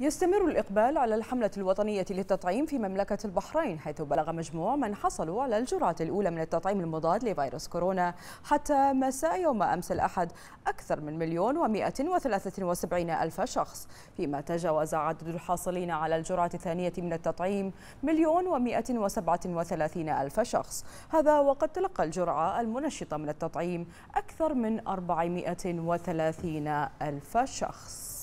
يستمر الإقبال على الحملة الوطنية للتطعيم في مملكة البحرين حيث بلغ مجموع من حصلوا على الجرعة الأولى من التطعيم المضاد لفيروس كورونا حتى مساء يوم أمس الأحد أكثر من مليون ومائة وثلاثة وسبعين ألف شخص فيما تجاوز عدد الحاصلين على الجرعة الثانية من التطعيم مليون ومائة وسبعة وثلاثين ألف شخص هذا وقد تلقى الجرعة المنشطة من التطعيم أكثر من أربعمائة وثلاثين ألف شخص